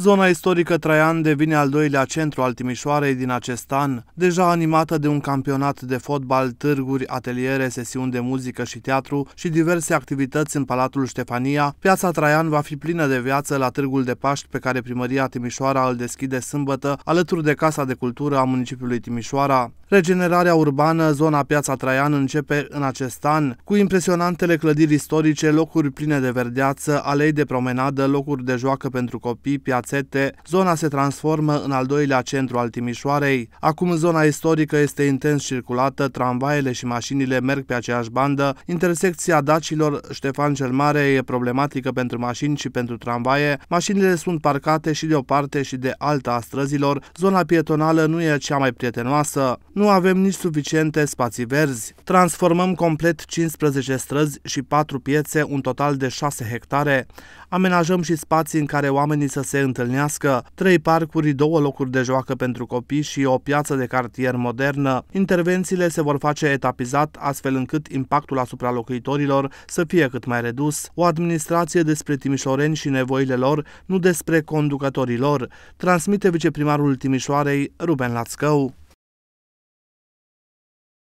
Zona istorică Traian devine al doilea centru al Timișoarei din acest an, deja animată de un campionat de fotbal, târguri, ateliere, sesiuni de muzică și teatru și diverse activități în Palatul Ștefania. Piața Traian va fi plină de viață la Târgul de Paști pe care primăria Timișoara îl deschide sâmbătă alături de Casa de Cultură a municipiului Timișoara. Regenerarea urbană, zona Piața Traian începe în acest an, cu impresionantele clădiri istorice, locuri pline de verdeață, alei de promenadă, locuri de joacă pentru copii, piață Mațete, zona se transformă în al doilea centru al Timișoarei. Acum zona istorică este intens circulată, tramvaiele și mașinile merg pe aceeași bandă, intersecția dacilor Ștefan cel Mare e problematică pentru mașini și pentru tramvaie, mașinile sunt parcate și de o parte și de alta a străzilor, zona pietonală nu e cea mai prietenoasă, nu avem nici suficiente spații verzi. Transformăm complet 15 străzi și 4 piețe, un total de 6 hectare. Amenajăm și spații în care oamenii să se întâlnească întâlnească, trei parcuri, două locuri de joacă pentru copii și o piață de cartier modernă. Intervențiile se vor face etapizat, astfel încât impactul asupra locuitorilor să fie cât mai redus, o administrație despre timișoreni și nevoile lor, nu despre conducătorii lor, transmite viceprimarul Timișoarei Ruben Lațcău.